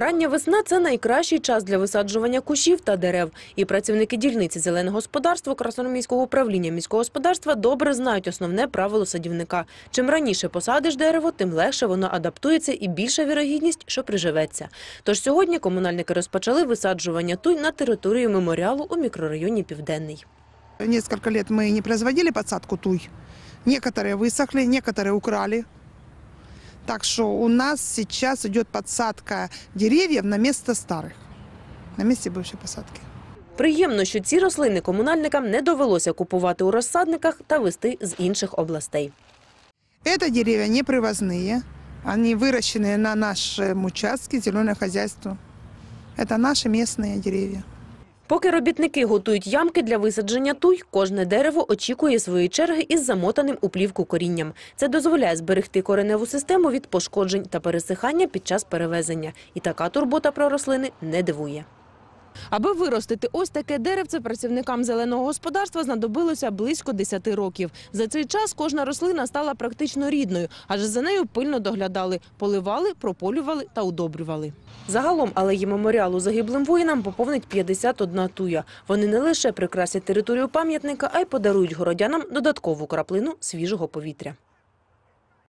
Рання весна це найкращий час для висаджування кущів та дерев. І працівники дільниці зеленого господарства Красономіського управління міського господарства добре знають основне правило садівника. Чим раніше посадиш дерево, тим легше воно адаптується і більша вірогідність, що приживеться. Тож сьогодні комунальники розпочали висаджування туй на територію меморіалу у мікрорайоні Південний. Несколько лет ми не производили посадку. туй. Некоторые высохли, некоторые украли. Так что у нас сейчас идет подсадка деревьев на место старых, на месте бывшей посадки. Приємно, що ці рослини комунальникам не довелося купувати у розсадниках та вести з інших областей. Это деревья не привозні, они вирощені на нашому участке зеленое хозяйство. Це наши местные дерев'я. Поки робітники готують ямки для висадження туй, кожне дерево очікує свої черги із замотаним у плівку корінням. Це дозволяє зберегти кореневу систему від пошкоджень та пересихання під час перевезення. І така турбота про рослини не дивує. Аби виростити ось таке деревце, працівникам зеленого господарства знадобилося близько 10 років. За цей час кожна рослина стала практично рідною, адже за нею пильно доглядали, поливали, прополювали та удобрювали. Загалом алеї меморіалу загиблим воїнам поповнить 51 туя. Вони не лише прикрасять територію пам'ятника, а й подарують городянам додаткову краплину свіжого повітря.